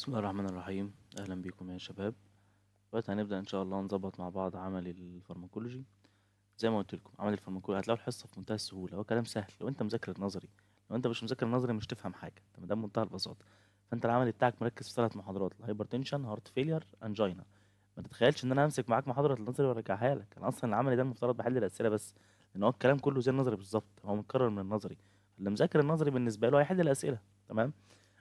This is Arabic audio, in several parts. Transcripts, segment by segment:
بسم الله الرحمن الرحيم اهلا بيكم يا شباب دلوقتي هنبدا ان شاء الله نظبط مع بعض عمل الفارماكولوجي زي ما قلت لكم عمل الفارماكولوجي هتلاقوا الحصه في منتهى السهوله هو كلام سهل لو انت مذاكر نظري لو انت مش مذاكر نظري مش تفهم حاجه تمام ده بمنتهى البساطه فانت العمل بتاعك مركز في ثلاث محاضرات الهايبرتنشن هارت فيلير انجينا ما تتخيلش ان انا همسك معاك محاضره النظري وارجعها لك انا اصلا العمل ده المفترض بحل الاسئله بس لان هو الكلام كله زي النظري بالظبط هو متكرر من النظري اللي مذاكر النظري بالنسبه له هيحل الاسئله تمام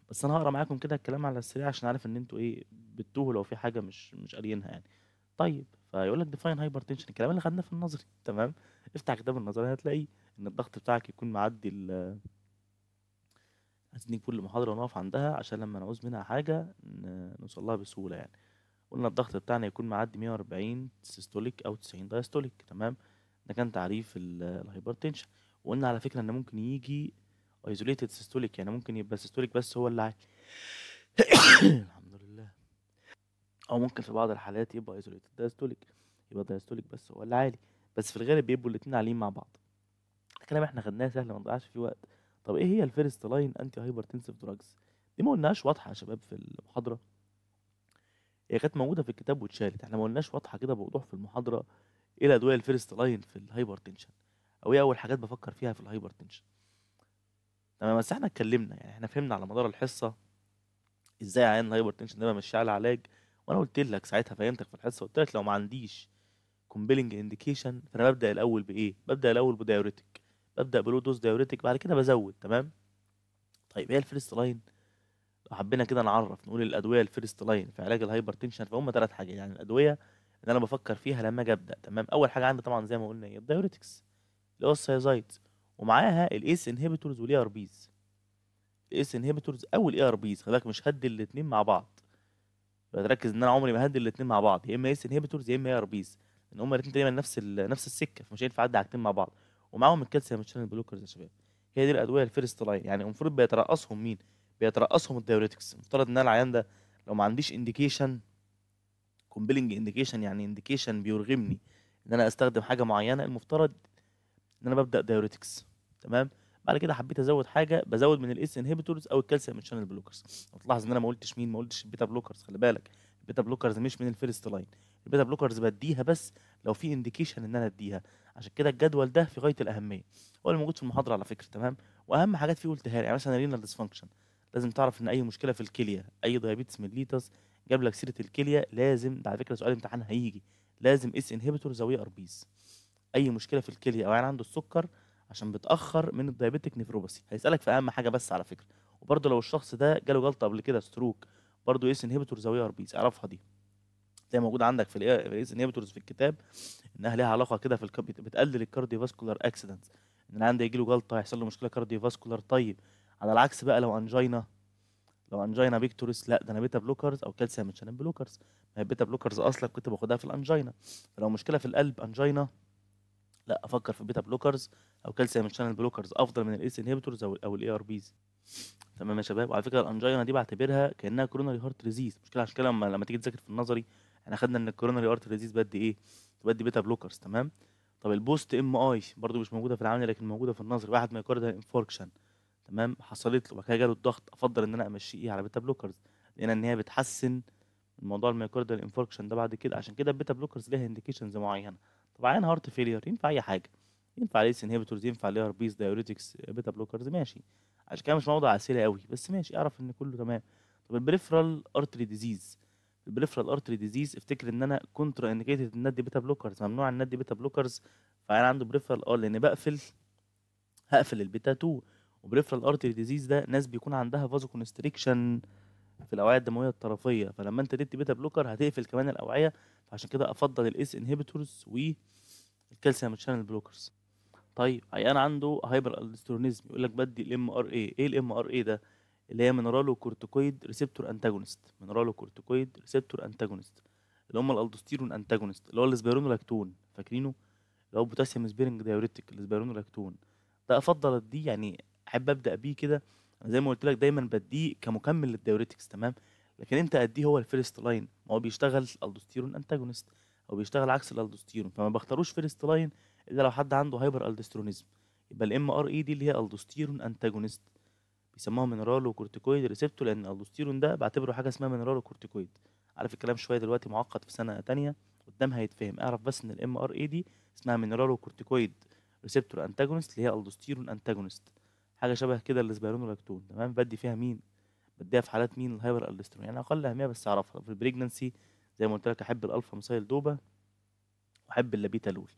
بس انا هقرا معاكم كده الكلام على السريع عشان عارف ان انتوا ايه بتتوهوا لو في حاجه مش مش قاريينها يعني طيب فيقول لك ديفاين هايبر تنشن الكلام اللي خدناه في النظري تمام افتح كتاب النظري هتلاقيه ان الضغط بتاعك يكون معدي ال عايزين كل محاضره ونقف عندها عشان لما نعوز منها حاجه نوصل لها بسهوله يعني قلنا الضغط بتاعنا يكون معدي 140 سيستوليك او 90 دايستوليك تمام ده كان تعريف الهايبرتنشن وقلنا على فكره ان ممكن يجي ايزوليتد سيستوليك يعني ممكن يبقى سيستوليك بس هو اللي عالي الحمد لله او ممكن في بعض الحالات يبقى ايزوليتد دايستوليك يبقى دايستوليك بس هو اللي عالي بس في الغالب بيبقوا الاثنين عاليين مع بعض الكلام احنا خدناه سهل ما نضيعش فيه وقت طب ايه هي الفيرست لاين انتي هايبرتنسيف دراجز دي ما قلناهاش واضحه يا شباب في المحاضره هي كانت موجوده في الكتاب واتشالت احنا ما قلناش واضحه كده بوضوح في المحاضره ايه الادويه الفيرست لاين في الهايبرتنشن او ايه اول حاجات بفكر فيها في الهايبرتنشن تمام بس احنا اتكلمنا يعني احنا فهمنا على مدار الحصه ازاي عين الهايبر تنشن ده مش على علاج وانا قلت لك ساعتها فهمتك في الحصه قلت لك لو ما عنديش كومبيلنج انديكيشن فانا ببدا الاول بايه ببدا الاول بدايوريتك ببدا بلو دوز دايوريتك بعد كده بزود تمام طيب ايه الفيرست لاين لو حبينا كده نعرف نقول الادويه الفيرست لاين في علاج الهايبر تنشن فهم ثلاث حاجات يعني الادويه اللي انا بفكر فيها لما اجي ابدا تمام اول حاجه عندي طبعا زي ما قلنا هي الدايوريتكس اللي هو السايزايد ومعاها الايس انهبيتورز والاي ار بيز الايس انهبيتورز او الاي ار بيز خلي بالك مش هدي الاثنين مع بعض بتركز ان انا عمري ما هدي الاثنين مع بعض يا اما ايس انهبيتورز يا اما اي ار بيز لان هما الاثنين دايما نفس نفس السكه فمش هينفع اعدي حاجتين مع بعض ومعاهم الكالسيوم شانل بلوكرز يا شباب هي دي الادويه الفيرست لاين يعني المفروض بيترقصهم مين بيترقصهم الدايوريتكس المفترض ان انا العيان ده لو ما عنديش انديكيشن كومبيلنج انديكيشن يعني انديكيشن بيرغمني ان انا استخدم حاجه معينه المفترض ان انا ببدا دايوريتكس تمام بعد كده حبيت ازود حاجه بزود من الاس انهبيتورز او الكالسيوم شانل بلوكرز هتلاحظ ان انا ما قلتش مين ما قلتش البيتا بلوكرز خلي بالك البيتا بلوكرز مش من الفيرست لاين البيتا بلوكرز بديها بس لو في انديكيشن ان انا اديها عشان كده الجدول ده في غايه الاهميه هو اللي موجود في المحاضره على فكره تمام واهم حاجات فيه قلتها لي يعني مثلا رينال ديسفانكشن لازم تعرف ان اي مشكله في الكليه اي ديابيتس ميليتاس جاب لك سيره الكليه لازم ده على فكره سؤال امتحان هيجي لازم اس انهبيتورز او ار بيز اي مشكله في الكليه او يعني عنده السكر عشان بتاخر من الدايبيتك نيفروباثي هيسالك في اهم حاجه بس على فكره وبرده لو الشخص ده جاله جلطه قبل كده ستروك برده ايس انهبيتورز او بيز اعرفها دي زي موجود عندك في الايس انهبيتورز في الكتاب انها ليها علاقه كده في الكب بتقلل الكارديوفاسكولار اكسيدنتس ان انا عندي يجي له جلطه هيحصل له مشكله كارديوفاسكولار طيب على العكس بقى لو انجينا لو انجينا فيكتوريس لا ده انا بيتا بلوكرز او كالسيوم شانل بلوكرز ما هي بيتا بلوكرز اصلا كنت باخدها في الانجينا فلو مشكله في القلب انجينا لا افكر في بيتا بلوكرز او كالسيوم شانل بلوكرز افضل من الايس انهبيتورز او او الاي ار بيز تمام يا شباب وعلى فكره الانجينا دي بعتبرها كانها كورونري هارت ريزيز مشكله عشان كده لما تيجي تذاكر في النظري احنا خدنا ان الكورونري هارت ريزيز بدي ايه بدي بيتا بلوكرز تمام طب البوست ام اي برضو مش موجوده في العملي لكن موجوده في النظري واحد ما يقارن الانفوركشن تمام حصلت له وبعد كده جاله الضغط افضل ان انا امشيه على بيتا بلوكرز لان ان هي بتحسن الموضوع الميكوردال انفاركشن ده بعد كده عشان كده البيتا بلوكرز ليها انديكيشنز معينه طب عين هارت فيلير ينفع اي حاجه ينفع ليس انهبيتورز ينفع لير بيس دايوريتكس بيتا بلوكرز ماشي عشان كده مش موضوع عسيري قوي بس ماشي اعرف ان كله تمام طب البريفرال ارتري ديزيز البريفرال ارتري ديزيز افتكر ان انا كونترا انديكيتد ان ادي بيتا بلوكرز ممنوع ان ادي بيتا بلوكرز فانا عنده بريفرال اه لان بقفل هقفل البيتا 2 وبريفرال ارتري ديزيز ده ناس بيكون عندها فازو كونستريكشن في الاوعيه الدمويه الطرفيه فلما انت اديت بيتا بلوكر هتقفل كمان الاوعيه فعشان كده افضل الاس انهبيتورز والكالسيوم شانل بلوكرز طيب عيان عنده هايبر السترونيزم يقول لك بدي الام ار اي ايه الام ار اي ده اللي هي منرالو كورتيكويد ريسبتور انتاجونست منرالو كورتيكويد ريسبتور انتاجونست اللي هم الالدوستيرون انتاجونست اللي هو الاسبيرونولاكتون فاكرينه اللي هو بوتاسيوم سبيرنج دايوريتيك الاسبيرونولاكتون ده افضل دي يعني احب ابدا بيه كده زي ما قلت لك دايما بديه كمكمل للديوريتكس تمام لكن انت اديه هو الفيرست لاين ما هو بيشتغل الالدوستيرون انتاجونست او بيشتغل عكس الالدوستيرون فما بختاروش فيرست لاين الا لو حد عنده هايبر الدسترونيزم يبقى الام ار اي e دي اللي هي الدوستيرون انتاجونست بيسموها مينرال وكورتيكويد ريسبتور لان الالدوستيرون ده بعتبره حاجه اسمها مينرال وكورتيكويد عارف الكلام شويه دلوقتي معقد في سنه تانية قدام هيتفهم اعرف بس ان الام ار اي e دي اسمها مينرال وكورتيكويد ريسبتور انتاجونست اللي هي الدوستيرون انتاجونست حاجه شبه كده الاسبيرونولاكتون تمام بدي فيها مين بديها في حالات مين الهايبر السترون يعني اقل اهميه بس اعرفها في البريجننسي زي ما قلت لك احب الالفا مسايل دوبا واحب اللابيتا لول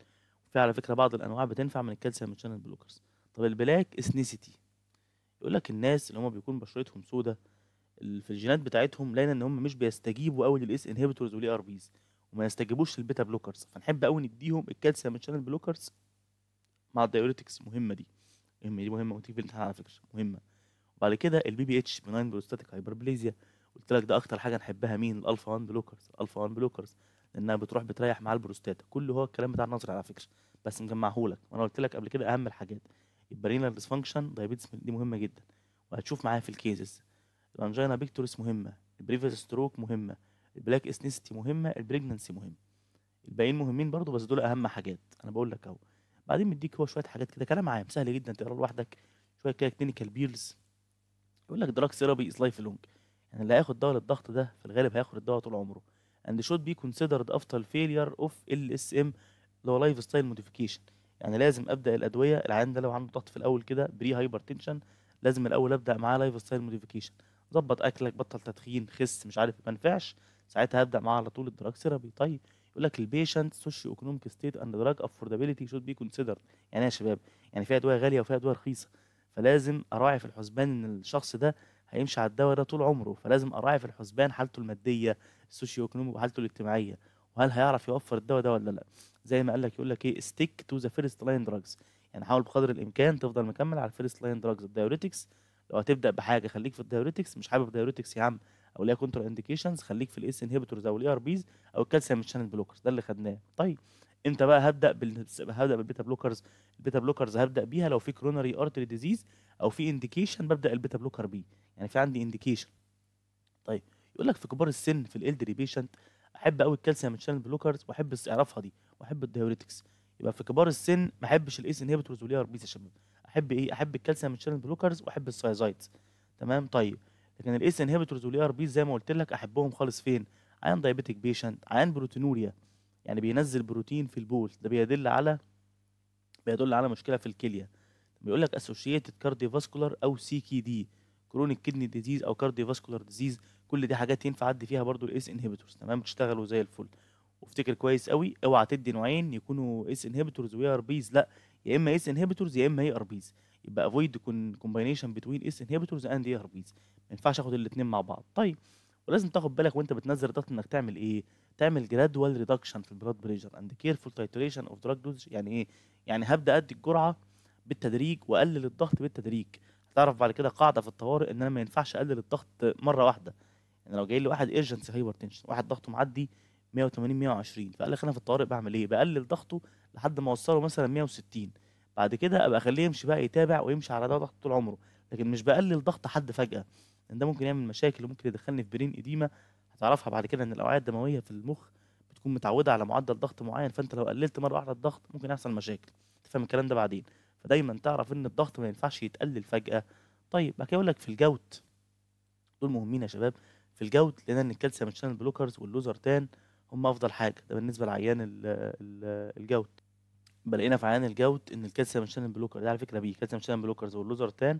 وفي على فكره بعض الانواع بتنفع من الكالسيوم شانل بلوكرز طب البلاك اسنيسيتي يقول لك الناس اللي هم بيكون بشرتهم سودة في الجينات بتاعتهم لقينا ان هم مش بيستجيبوا قوي للاس انهبيتورز والاي ار بيز وما يستجيبوش للبيتا بلوكرز فنحب قوي نديهم الكالسيوم شانل بلوكرز مع الدايوريتكس مهمه دي مهمه دي مهمه والتكفيل على فكره مهمه وبعد كده البي بي اتش بناين بروستاتيك هايبربليزيا قلت لك ده اكتر حاجه نحبها مين الالفا 1 بلوكرز الالفا 1 بلوكرز لانها بتروح بتريح مع البروستاتا كله هو الكلام بتاع النظر على فكره بس مجمعهولك وانا قلت لك قبل كده اهم الحاجات البرينال ديسفانكشن دايبيتس دي مهمه جدا وهتشوف معايا في الكيزز الانجينا بيكتورس مهمه البريفيس ستروك مهمه البلاك اسنيستي مهمه البريجننسي مهمه الباقيين مهمين برضو بس دول اهم حاجات انا بقول لك اهو بعدين مديك هو شويه حاجات كده كلام عام سهل جدا تقراه لوحدك شويه كده كلينيكال بيلز يقول لك دراج ثيرابي از لايف لونج يعني اللي هياخد دواء للضغط ده في الغالب هياخد الدواء طول عمره اند بي كونسيدرد افتر فيلير اوف ال اس ام اللي هو لايف ستايل موديفيكيشن يعني لازم ابدا الادويه العيان ده لو عنده ضغط في الاول كده بري هايبر تنشن لازم الاول ابدا معاه لايف ستايل موديفيكيشن ظبط اكلك بطل تدخين خس مش عارف ما ينفعش ساعتها هبدا معاه على طول الدراج ثيرابي طيب يقول لك البيشنت سوشيو اكونوميك ستيت اند دراج افوردابيلتي شود بي كونسيدرد يعني إيه يا شباب يعني في ادويه غاليه وفي ادويه رخيصه فلازم اراعي في الحسبان ان الشخص ده هيمشي على الدواء ده طول عمره فلازم اراعي في الحسبان حالته الماديه السوشيو اكونوميك وحالته الاجتماعيه وهل هيعرف يوفر الدواء ده ولا لا زي ما قال لك يقول لك ايه ستيك تو ذا فيرست لاين دراجز يعني حاول بقدر الامكان تفضل مكمل على الفيرست لاين دراجز الدايوريتكس لو هتبدا بحاجه خليك في الدايوريتكس مش حابب الدايوريتكس يا عم او ليها كونتر انديكيشنز خليك في الاس انهبيتورز او الاي ار بيز او الكالسيوم شانل بلوكرز ده اللي خدناه طيب انت بقى هبدا بال... هبدا بالبيتا بلوكرز البيتا بلوكرز هبدا بيها لو في كروناري ارتري ديزيز او في انديكيشن ببدا البيتا بلوكر بيه يعني في عندي انديكيشن طيب يقول لك في كبار السن في الالدري بيشنت احب قوي الكالسيوم شانل بلوكرز واحب اعرفها دي واحب الديوريتكس يبقى في كبار السن ما احبش الايس انهبيتورز والاي ار بيز يا شباب احب ايه احب الكالسيوم شانل بلوكرز واحب السايزايتس تمام طيب لكن الاس انهبيتورز والاي ار بي زي ما قلت لك احبهم خالص فين عيان دايبيتك بيشنت عيان بروتينوريا يعني بينزل بروتين في البول ده بيدل على بيدل على مشكله في الكليه بيقول لك اسوشيتد فاسكولار او سي كي دي كرونيك كدني ديزيز او فاسكولار ديزيز كل دي حاجات ينفع اعدي فيها برضو الاس انهبيتورز تمام بتشتغلوا زي الفل وافتكر كويس قوي اوعى تدي نوعين يكونوا اس انهبيتورز وي ار بيز لا يا اما اس انهبيتورز يا اما اي ار بيز يبقى افويد كومباينيشن بتوين اس انهبيتورز اند اي ار بيز ما ينفعش اخد الاثنين مع بعض طيب ولازم تاخد بالك وانت بتنزل الضغط انك تعمل ايه تعمل جرادوال ريدكشن في البلاد بريشر اند كيرفول تايتريشن اوف دراج دوز يعني ايه يعني هبدا ادي الجرعه بالتدريج واقلل الضغط بالتدريج هتعرف بعد كده قاعده في الطوارئ ان انا ما ينفعش اقلل الضغط مره واحده يعني لو جاي لي واحد ايرجنسي هايبر تنشن واحد ضغطه معدي 180 120 فقال لك انا في الطوارئ بعمل ايه بقلل ضغطه لحد ما اوصله مثلا 160 بعد كده ابقى اخليه يمشي بقى يتابع ويمشي على ده ضغط طول عمره لكن مش بقلل ضغط حد فجاه لان ده ممكن يعمل مشاكل وممكن يدخلني في برين قديمه هتعرفها بعد كده ان الاوعيه الدمويه في المخ بتكون متعوده على معدل ضغط معين فانت لو قللت مره واحده الضغط ممكن يحصل مشاكل تفهم الكلام ده بعدين فدايما تعرف ان الضغط ما ينفعش يتقلل فجاه طيب بعد كده يقول لك في الجوت دول مهمين يا شباب في الجوت لان الكالسيوم شانل بلوكرز واللوزرتان هم افضل حاجه ده بالنسبه لعيان الجوت بلاقينا في عين الجوت ان الكالسيوم شانل بلوكر ده على فكره بيه كالسيوم شانل بلوكرز واللوزرتان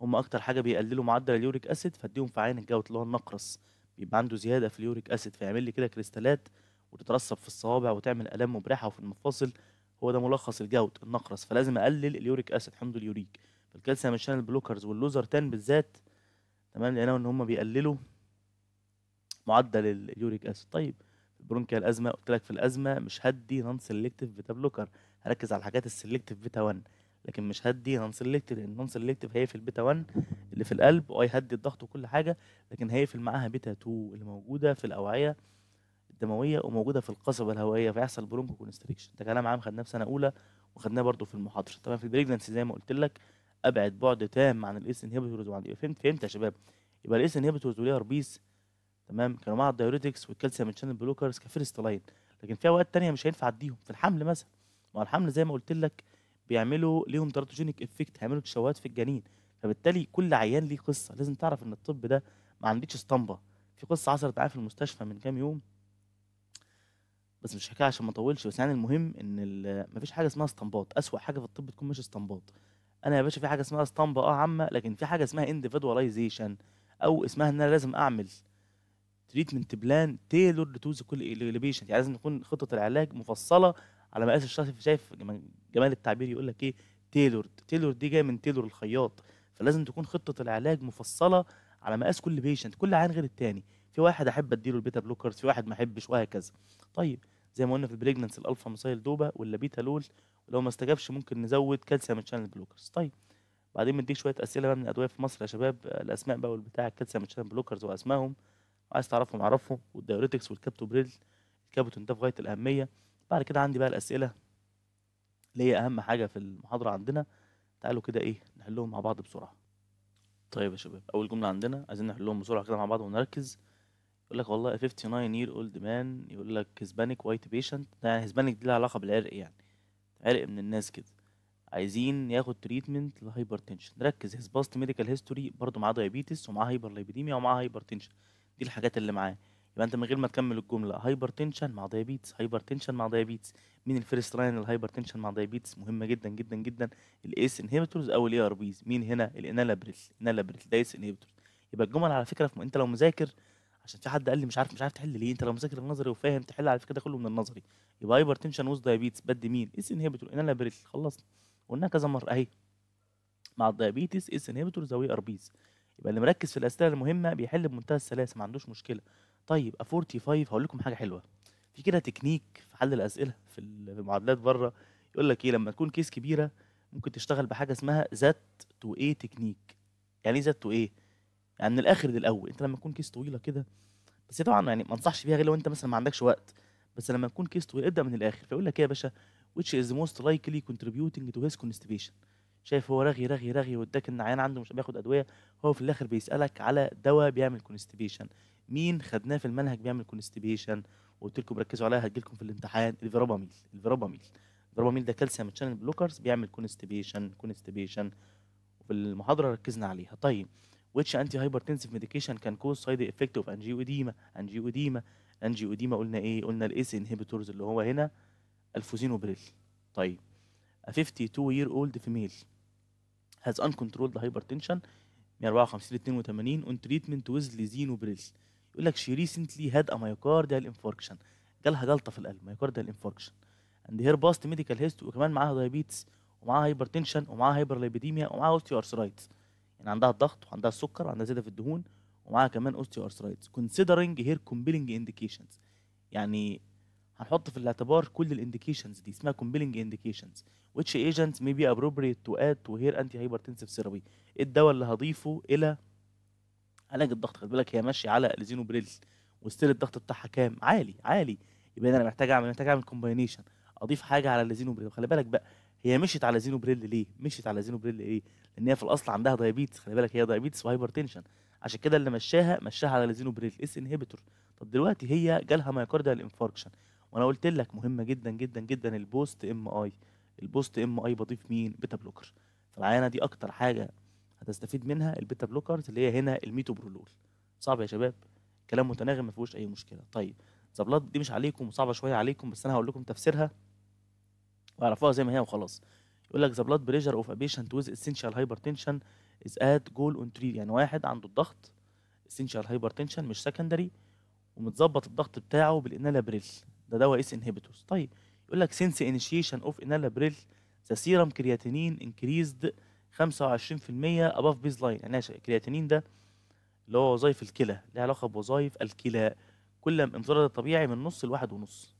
هم اكتر حاجه بيقللوا معدل اليوريك اسيد فاديهم في عين الجوت اللي هو النقرس بيبقى عنده زياده في اليوريك اسيد فيعمل لي كده كريستالات وتترسب في الصوابع وتعمل الام مبرحه وفي المفاصل هو ده ملخص الجوت النقرس فلازم اقلل اليوريك اسيد حمض اليوريك فالكالسيوم شانل بلوكرز واللوزرتان بالذات تمام لقيناهم ان هم بيقللوا معدل اليوريك اسيد طيب البرونكيال الازمه قلت لك في الازمه مش هدي نون سيلكتيف بيتا بلوكر هركز على الحاجات السلكتيف بيتا 1 لكن مش هدي نون سلكتيف لان نون سلكتيف هيقفل بيتا 1 اللي في القلب وهيهدي الضغط وكل حاجه لكن هيقفل معاها بيتا 2 اللي موجوده في الاوعيه الدمويه وموجوده في القصبه الهوائيه فيحصل برونكو كونستريكشن ده كلام عام خدناه في سنه اولى وخدناه برده في المحاضره طبعا في البريجنسي زي ما قلت لك ابعد بعد تام عن الاس انهبيتورز وعن فهمت فهمت يا شباب يبقى الاس انهبيتورز وليها ربيس تمام كانوا مع الدايوريتكس والكالسيوم شانل بلوكرز كفيرست لاين لكن في اوقات تانية مش هينفع اديهم في الحمل مثلا ما الحمل زي ما قلت لك بيعملوا ليهم تراتوجينيك افكت هيعملوا تشوهات في الجنين فبالتالي كل عيان ليه قصه لازم تعرف ان الطب ده ما عندكش اسطمبه في قصه حصلت معايا في المستشفى من كام يوم بس مش حكايه عشان ما اطولش بس يعني المهم ان ما فيش حاجه اسمها اسطمبات اسوأ حاجه في الطب تكون مش اسطمبات انا يا باشا في حاجه اسمها اسطمبه اه عامه لكن في حاجه اسمها انديفيدواليزيشن او اسمها ان انا لازم اعمل تريتمنت بلان تيلورد تو كل لبيشنت يعني لازم تكون خطه العلاج مفصله على مقاس الشخص شايف جمال التعبير يقول لك ايه تيلور تيلور دي جايه من تيلور الخياط فلازم تكون خطه العلاج مفصله على مقاس كل بيشنت كل عين غير التاني في واحد احب اديله البيتا بلوكرز في واحد ما احبش وهكذا طيب زي ما قلنا في البريجننس الالفا مسايل دوبا ولا بيتا لول ولو ما استجابش ممكن نزود كالسيوم شانل بلوكرز طيب بعدين مديك شويه اسئله بقى من الادويه في مصر يا شباب الاسماء بقى والبتاع الكالسيوم شانل بلوكرز واسمائهم عايز تعرفهم اعرفهم والدايوريتكس والكابتوبريل الكابوتون ده في غايه الاهميه بعد كده عندي بقى الاسئله اللي هي اهم حاجه في المحاضره عندنا تعالوا كده ايه نحلهم مع بعض بسرعه طيب يا شباب اول جمله عندنا عايزين نحلهم بسرعه كده مع بعض ونركز يقول لك والله 59 year old man يقول لك هيسبانيك وايت بيشنت يعني هيسبانيك دي لها علاقه بالعرق يعني عرق من الناس كده عايزين ياخد تريتمنت لهايبر تنشن ركز هيز باست ميديكال هيستوري برضه معاه دايابيتس ومعاه هايبر ليبيديميا ومعاه هايبر تنشن دي الحاجات اللي معاه يبقى انت من غير ما تكمل الجمله هايبر تنشن مع دايابيتس هايبر تنشن مع دايابيتس مين الفيرست لاين الهايبر تنشن مع دايابيتس مهمه جدا جدا جدا الايس انهبيتورز او الاي ار بيز مين هنا الانالابريل انالابريل ده ايس انهبيتورز يبقى الجمل على فكره انت لو مذاكر عشان في حد قال لي مش عارف مش عارف تحل ليه انت لو مذاكر النظري وفاهم تحل على فكره ده كله من النظري يبقى هايبر تنشن ووز دايابيتس بد مين اس انهبيتور انالابريل خلصنا قلناها كذا مره اهي مع الدايابيتس اس انهبيتورز او ار بيز يبقى اللي مركز في الاسئله المهمه بيحل بمنتهى السلاسه ما عندوش مشكله طيب يبقى 45 هقول لكم حاجه حلوه في كده تكنيك في حل الاسئله في المعادلات بره يقول لك ايه لما تكون كيس كبيره ممكن تشتغل بحاجه اسمها ذات تو ايه تكنيك يعني ايه ذات تو ايه يعني من الاخر للاول انت لما تكون كيس طويله كده بس طبعا يعني ما انصحش بيها غير لو انت مثلا ما عندكش وقت بس لما تكون كيس طويل ابدا من الاخر فيقول لك ايه يا باشا which is most likely contributing to his constipation شايف هو رغي رغي رغي واداك النعيان عنده مش بياخد ادويه هو في الاخر بيسالك على دواء بيعمل كونستبيشن مين خدناه في المنهج بيعمل كونستبيشن وقلت لكم ركزوا عليها هتجيلكم في الامتحان الفيراباميل الفيراباميل الفيراباميل ده كالسيوم تشانل بلوكرز بيعمل كونستبيشن كونستبيشن وفي المحاضره ركزنا عليها طيب which كان كوز سايد can اوف انجي اوديما انجي اوديما انجي اوديما قلنا ايه قلنا الاس انهبيتورز اللي هو هنا الفوزينوبريل طيب 52 year old female هاز uncontrolled hypertension 154 ل 82 on treatment with lisinopril يقول لك she recently had a myocardial infarction جالها جلطه في القلب myocardial infarction and her past medical history وكمان معاها diabetes ومعاها hypertension ومعاها hyperlipidemia ومعاها osteoarthritis يعني عندها الضغط وعندها السكر وعندها زياده في الدهون ومعاها كمان osteoarthritis considering her compelling indications يعني هنحط في الاعتبار كل الانديكيشنز دي اسمها كومبيلنج انديكيشنز ويتش ايجنت مي بي ابروبريت تو اد تو هير انتي hypertensive therapy ايه الدواء اللي هضيفه الى علاج الضغط خلي بالك هي ماشيه على الزينوبريل وستيل الضغط بتاعها كام عالي عالي يبقى انا محتاج اعمل محتاج اعمل كومباينيشن اضيف حاجه على الزينوبريل خلي بالك بقى هي مشيت على زينوبريل ليه مشيت على زينوبريل ليه لان هي في الاصل عندها دايابيتس خلي بالك هي دايابيتس وهايبرتنشن عشان كده اللي مشاها مشاها على زينوبريل اس انهبيتور طب دلوقتي هي جالها مايوكارديال انفاركشن وانا قلت لك مهمه جدا جدا جدا البوست ام اي البوست ام اي بضيف مين بيتا بلوكر فالعينه دي اكتر حاجه هتستفيد منها البيتا بلوكرز اللي هي هنا الميتوبرولول صعب يا شباب كلام متناغم ما فيهوش اي مشكله طيب زبلات دي مش عليكم وصعبه شويه عليكم بس انا هقول لكم تفسيرها واعرفوها زي ما هي وخلاص يقول لك ذا بريجر اوف ابيشنت ويز اسينشال هايبرتنشن از ات جول اون تري يعني واحد عنده الضغط اسينشال هايبرتنشن مش سكندري ومتظبط الضغط بتاعه بالانالابريل ده دواء اس انهبيتورز طيب يقول لك سينس انيشيشن اوف انالابريل ذا سيرم كرياتينين انكريزد 25% اباف بيز لاين يعني الكرياتينين ده اللي هو وظائف الكلى ليه علاقه بوظائف الكلى كل ما انفراد الطبيعي من نص لواحد ونص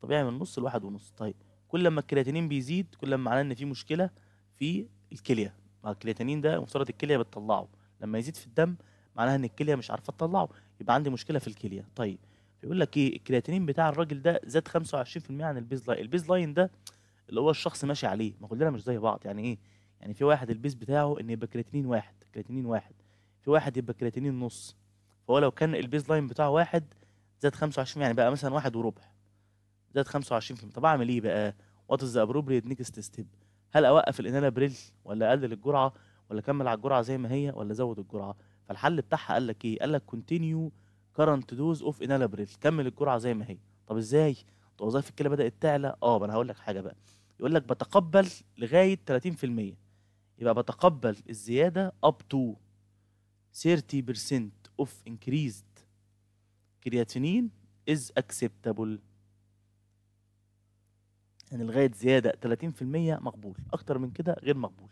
طبيعي من نص لواحد ونص طيب كل ما الكرياتينين بيزيد كل ما معناه ان في مشكله في الكليه مع الكرياتينين ده مفترض الكليه بتطلعه لما يزيد في الدم معناها ان الكليه مش عارفه تطلعه يبقى عندي مشكله في الكليه طيب بيقول لك ايه الكرياتينين بتاع الراجل ده زاد 25% عن البيز لاين البيز لاين ده اللي هو الشخص ماشي عليه ما كلنا مش زي بعض يعني ايه يعني في واحد البيز بتاعه ان يبقى كرياتينين واحد كرياتينين واحد في واحد يبقى كرياتينين نص فهو لو كان البيز لاين بتاعه واحد زاد 25 يعني بقى مثلا واحد وربع زاد 25 طب اعمل ايه بقى وات از ذا ابروبريت نيكست ستيب هل اوقف الانالا بريل ولا اقلل الجرعه ولا اكمل على الجرعه زي ما هي ولا ازود الجرعه فالحل بتاعها قال لك ايه قال لك كونتينيو كرنت دوز اوف inalabril كمل الجرعه زي ما هي طب ازاي طب وظائف الكلى بدات تعلى اه ما انا هقول لك حاجه بقى يقول لك بتقبل لغايه 30% يبقى بتقبل الزياده up to 30% of increased كرياتينين is acceptable يعني لغايه زياده 30% مقبول اكتر من كده غير مقبول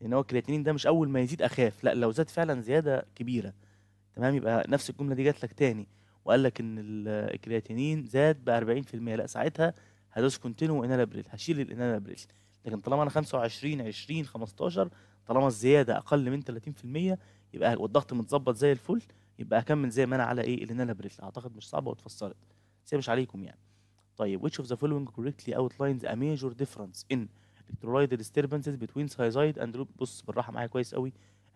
لان هو الكرياتينين ده مش اول ما يزيد اخاف لا لو زاد فعلا زياده كبيره تمام يبقى نفس الجمله دي جات لك تاني وقال لك ان الكرياتينين زاد ب 40% لا ساعتها هدوس كونتينو انالابريل هشيل الانالابريل لكن طالما انا 25 20 15 طالما الزياده اقل من 30% يبقى والضغط متظبط زي الفل يبقى اكمل زي ما انا على ايه الانالابريل اعتقد مش صعبه واتفسرت بس مش عليكم يعني طيب which of the following correctly outlines a major difference in electrolyte disturbances between thiazide and بص بالراحه معايا كويس قوي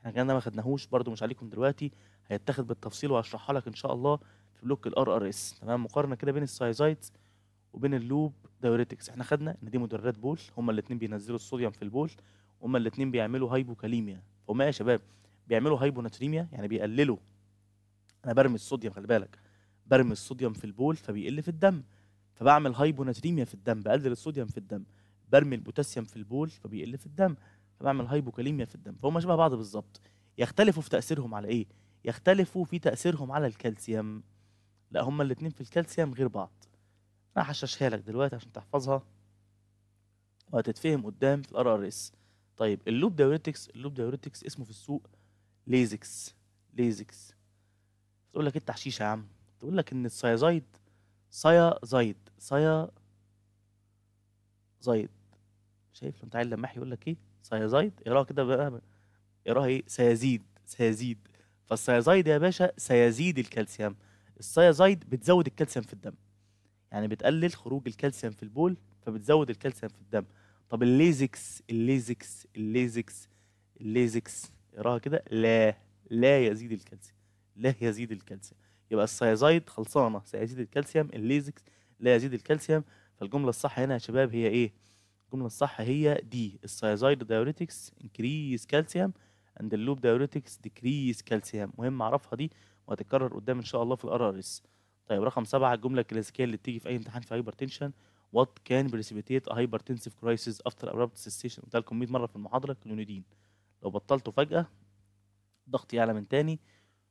احنا كده ما خدناهوش برده مش عليكم دلوقتي هيتاخد بالتفصيل وهشرحها لك ان شاء الله في بلوك الار ار اس تمام مقارنه كده بين السايزايتس وبين اللوب دايوريتكس احنا خدنا ان دي مدرات بول هما الاثنين بينزلوا الصوديوم في البول هما الاثنين بيعملوا هايبوكاليميا هما يا شباب بيعملوا هايبوناتريميا يعني بيقللوا انا برمي الصوديوم خلي بالك برمي الصوديوم في البول فبيقل في الدم فبعمل هايبوناتريميا في الدم بقلل الصوديوم في الدم برمي البوتاسيوم في البول فبيقل في الدم فبعمل هايبوكاليميا في الدم فهم شبه بعض بالظبط يختلفوا في تاثيرهم على ايه يختلفوا في تاثيرهم على الكالسيوم لا هما الاثنين في الكالسيوم غير بعض انا هشرحها لك دلوقتي عشان تحفظها وهتتفهم قدام في الار ار اس طيب اللوب دايوريتكس اللوب دايوريتكس اسمه في السوق ليزكس ليزكس تقول لك ايه التحشيش يا عم تقول لك ان سايا زايد سايا زايد شايف لو انت عيل لماح يقول لك ايه سيزيد اقراها كده بقى اقراها ايه سيزيد سيزيد فالسيزيد يا باشا سيزيد الكالسيوم السيزيد بتزود الكالسيوم في الدم يعني بتقلل خروج الكالسيوم في البول فبتزود الكالسيوم في الدم طب الليزكس الليزكس الليزكس الليزكس اقراها كده لا لا يزيد الكالسيوم لا يزيد الكالسيوم يبقى السيزيد خلصانه سيزيد الكالسيوم الليزكس لا يزيد الكالسيوم فالجمله الصح هنا يا شباب هي ايه الجملة الصح هي دي السايزايد دايوريتكس انكريز كالسيوم اند اللوب دايوريتكس ديكريز كالسيوم مهم اعرفها دي وهتتكرر قدام ان شاء الله في الار ار اس طيب رقم سبعة الجملة الكلاسيكية اللي بتيجي في أي امتحان في تنشن وات كان هايبر تنسيف كرايسيس افتر ابرابت سيستيشن قلت لكم 100 مرة في المحاضرة كلونيدين لو بطلته فجأة الضغط يعلى من تاني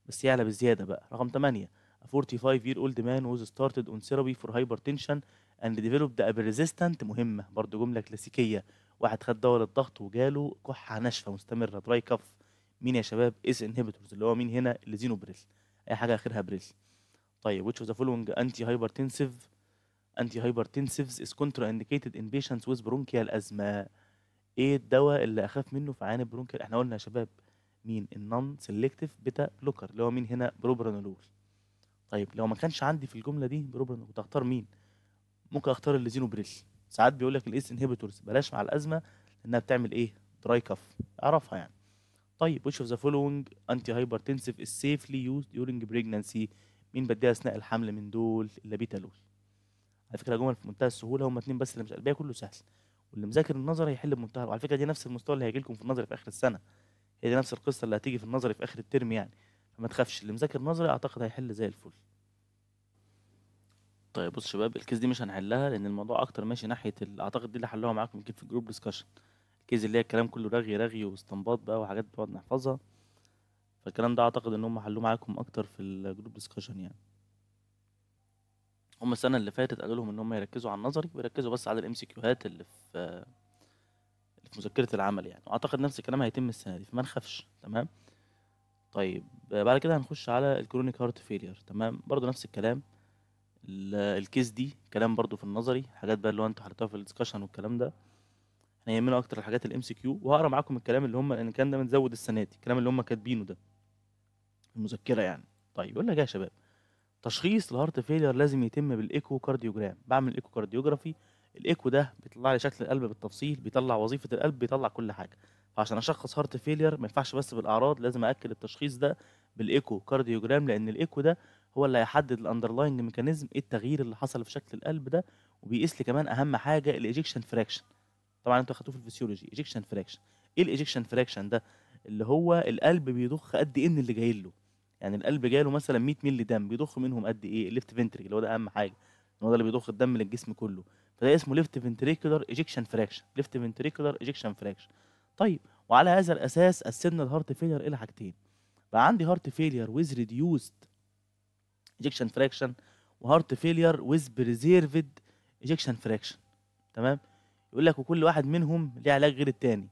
بس يعلى بزياده بقى رقم 8 A 45 year old man was started on therapy for hypertension and develop the resistant مهمه برضو جمله كلاسيكيه واحد خد دواء للضغط وجاله كحه ناشفه مستمره دراي كف مين يا شباب اس انهبيتورز اللي هو مين هنا اللي بريل اي حاجه اخرها بريل طيب which انتي the following انتي هايبر anti از is contraindicated in patients with bronchial ازما ايه الدواء اللي اخاف منه في عيان البرونكيال احنا قلنا يا شباب مين النون سيلكتيف بيتا بلوكر اللي هو مين هنا بروبرانولول طيب لو ما كانش عندي في الجمله دي بروبرانولول كنت مين ممكن اختار الليزينوبريل ساعات بيقول لك الايس انهبيتورز بلاش مع الازمه لانها بتعمل ايه دراي كف اعرفها يعني طيب وش اوف ذا فولوينج انتي هايبرتنسيف is سيفلي used during بريجننسي مين بديها اثناء الحمل من دول اللابيتالول على فكره جمل في منتهى السهوله هما اتنين بس اللي مش قلبيه كله سهل واللي مذاكر النظر هيحل بمنتهى وعلى فكره دي نفس المستوى اللي هيجي لكم في النظر في اخر السنه هي دي نفس القصه اللي هتيجي في النظر في اخر الترم يعني فما تخافش اللي مذاكر نظري اعتقد هيحل زي الفل طيب بص شباب الكيس دي مش هنحلها لان الموضوع اكتر ماشي ناحيه ال... اعتقد دي اللي حلوها معاكم يمكن في الجروب ديسكشن الكيس اللي هي الكلام كله رغي رغي واستنباط بقى وحاجات بنقعد نحفظها فالكلام ده اعتقد ان هم حلوه معاكم اكتر في الجروب ديسكشن يعني هم السنه اللي فاتت قالوا لهم ان هم يركزوا على النظري ويركزوا بس على الام سي كيوهات اللي في اللي في مذكره العمل يعني واعتقد نفس الكلام هيتم السنه دي فما نخافش تمام طيب بعد كده هنخش على الكرونيك هارت فيلير تمام برضو نفس الكلام الكيس دي كلام برضو في النظري حاجات بقى اللي هو انتوا هتحطوها في الديسكشن والكلام ده احنا يهمنا اكتر الحاجات الام سي كيو وهقرا معاكم الكلام اللي هم ان كان ده متزود السنه دي الكلام اللي هم كاتبينه ده المذكره يعني طيب يقول لك إيه يا شباب تشخيص الهارت فيلير لازم يتم بالايكو كارديوجرام بعمل ايكو كارديوجرافي الايكو ده بيطلع لي شكل القلب بالتفصيل بيطلع وظيفه القلب بيطلع كل حاجه فعشان اشخص هارت فيلير ما ينفعش بس بالاعراض لازم ااكد التشخيص ده بالايكو كارديوجرام لان الايكو ده هو اللي هيحدد الاندرلاينج ميكانيزم ايه التغيير اللي حصل في شكل القلب ده وبيقيس لي كمان اهم حاجه الايجكشن فراكشن طبعا انتوا اخدتوه في الفسيولوجي ايجكشن فراكشن ايه الايجكشن فراكشن ده اللي هو القلب بيضخ قد ايه من اللي جاي له يعني القلب جاي له مثلا 100 مللي دم بيضخ منهم قد ايه الليفت فنتريك اللي هو ده اهم حاجه هو ده اللي بيضخ الدم للجسم كله فده اسمه ليفت فنتريكولار ايجكشن فراكشن ليفت فنتريكولار ايجكشن فراكشن طيب وعلى هذا الاساس قسمنا الهارت فيلير الى حاجتين بقى عندي هارت فيلير ويز ريديوست ايجكشن فراكشن وهارت فيلير ويز بريزيرفد ايجكشن فراكشن تمام يقول لك وكل واحد منهم ليه علاج غير التاني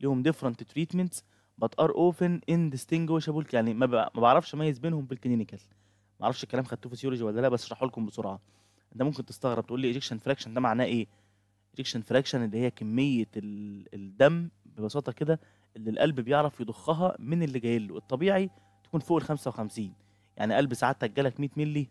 ليهم ديفرنت تريتمنتس بات ار اوفن indistinguishable يعني ما, ما بعرفش اميز بينهم بالكلينيكال ما اعرفش الكلام في سيولوجي ولا لا بس اشرحه لكم بسرعه انت ممكن تستغرب تقول لي ايجكشن فراكشن ده معناه ايه ايجكشن فراكشن اللي هي كميه الدم ببساطه كده اللي القلب بيعرف يضخها من اللي جاي له الطبيعي تكون فوق ال 55 يعني قلب سعادتك جالك 100 مللي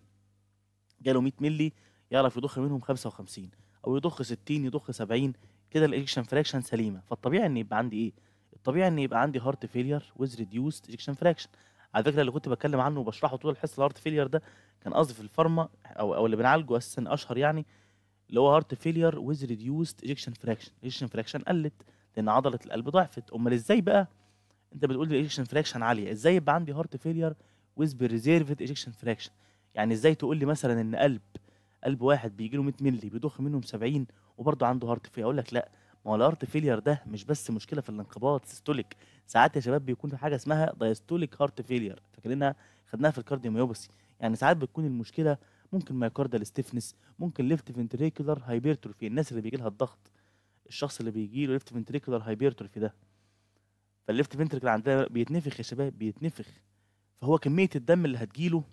جاله 100 مللي يعرف يضخ منهم 55 او يضخ 60 يضخ 70 كده الاجيكشن فراكشن سليمه فالطبيعي ان يبقى عندي ايه الطبيعي ان يبقى عندي هارت فيلير ويز ريديوست ايجكشن فراكشن على فكره اللي كنت بتكلم عنه وبشرحه طول الحصه الهارت فيلير ده كان قصدي في الفارما او او اللي بنعالجه اساسا اشهر يعني اللي هو هارت فيلير ويز ريديوست ايجكشن فراكشن ايجكشن فراكشن قلت لان عضله القلب ضعفت امال ازاي بقى انت بتقول لي فراكشن عاليه ازاي يبقى عندي هارت فيلير with preserved ejection fraction يعني ازاي تقول لي مثلا ان قلب قلب واحد بيجي له 100 مللي بيضخ منهم 70 وبرضه عنده هارت فيلير اقول لك لا ما هو الهارت فيلير ده مش بس مشكله في الانقباض سيستوليك ساعات يا شباب بيكون في حاجه اسمها دايستوليك هارت فيلير فاكرينها خدناها في الكارديوميوباثي يعني ساعات بتكون المشكله ممكن مايكاردال ستيفنس ممكن ليفت فنتريكولار هايبرتروفي الناس اللي بيجي لها الضغط الشخص اللي بيجي له ليفت فنتريكولار هايبرتروفي ده فالليفت فنتريكولار عندنا بيتنفخ يا شباب بيتنفخ فهو كميه الدم اللي هتجيله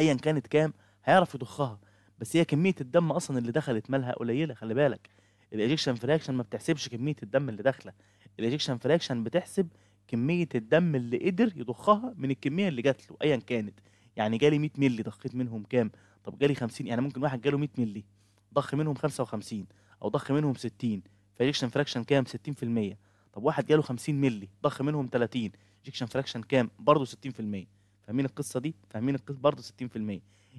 ايا كانت كام هيعرف يضخها بس هي كميه الدم اصلا اللي دخلت مالها قليله خلي بالك الإيجيكشن فراكشن ما بتحسبش كميه الدم اللي داخله الإيجيكشن فراكشن بتحسب كميه الدم اللي قدر يضخها من الكميه اللي جات له ايا كانت يعني جالي 100 مللي ضخيت منهم كام طب جالي 50 يعني ممكن واحد جاله 100 مللي ضخ منهم 55 او ضخ منهم 60 فإيجيكشن فراكشن كام 60% طب واحد جاله 50 مللي ضخ منهم 30 ايجكشن فراكشن كام برضه 60% فاهمين القصه دي فاهمين القصه برضه 60%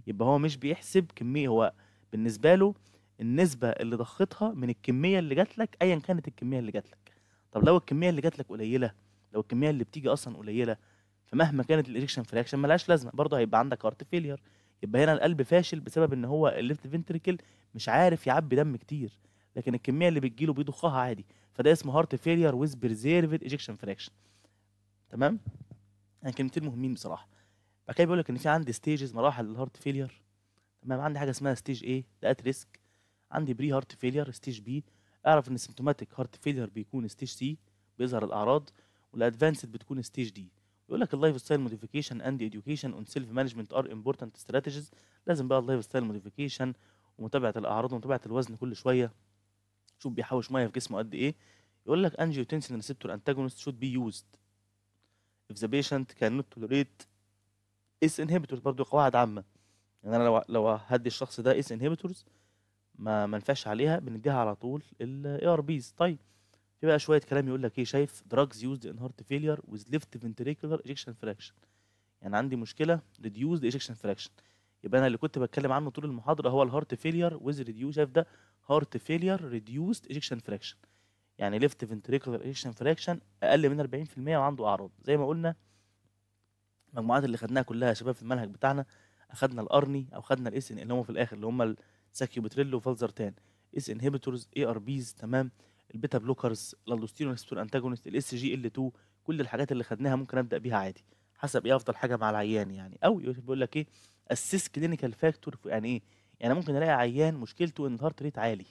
يبقى هو مش بيحسب كميه هو بالنسبه له النسبه اللي ضختها من الكميه اللي جات لك ايا كانت الكميه اللي جات لك طب لو الكميه اللي جات لك قليله لو الكميه اللي بتيجي اصلا قليله فمهما كانت الايجكشن فراكشن ملهاش لازمه برضه هيبقى عندك هارت فيلير يبقى هنا القلب فاشل بسبب ان هو الليفت فينتريكل مش عارف يعبي دم كتير لكن الكميه اللي بتجيله بيضخها عادي فده اسمه هارت فيلير ويز بريزيرفد ايجكشن فراكشن تمام يعني كلمتين مهمين بصراحه بعد كده بيقول لك ان في عندي ستيجز مراحل للهارت فيلير تمام عندي حاجه اسمها ستيج ايه ده ات ريسك عندي بري هارت فيلير ستيج بي اعرف ان السيمتوماتيك هارت فيلير بيكون ستيج سي بيظهر الاعراض والادفانسد بتكون ستيج دي بيقول لك اللايف ستايل موديفيكيشن اند اديوكيشن اون سيلف مانجمنت ار امبورتنت استراتيجيز لازم بقى اللايف ستايل موديفيكيشن ومتابعه الاعراض ومتابعه الوزن كل شويه شوف بيحوش ميه في جسمه قد ايه يقول لك انجيوتنسين ريسبتور انتاجونست شود بي يوزد if the patient cannot tolerate ACE inhibitors برضو قواعد عامة يعني أنا لو لو هدي الشخص ده ACE inhibitors ما ما نفعش عليها بنديها على طول ال ARBs طيب في بقى شوية كلام يقول لك إيه شايف drugs used in heart failure with left ventricular ejection fraction يعني عندي مشكلة reduced ejection fraction يبقى أنا اللي كنت بتكلم عنه طول المحاضرة هو ال heart failure with reduced شايف ده heart failure reduced ejection fraction يعني ليفت فنتريكولر ايشن فراكشن اقل من 40% وعنده اعراض زي ما قلنا المجموعات اللي خدناها كلها يا شباب في المنهج بتاعنا اخدنا الارني او خدنا الاس ان اللي هم في الاخر اللي هم الساكيوبتريل وفالزرتان اس انهبيتورز اي ار بيز تمام البيتا بلوكرز الالدوستيرون ريسبتور انتاجونست الاس جي ال 2 كل الحاجات اللي خدناها ممكن ابدا بيها عادي حسب ايه افضل حاجه مع العيان يعني او بيقول لك ايه اسيس كلينيكال فاكتور يعني ايه يعني ممكن الاقي عيان مشكلته ان الهارت ريت عالي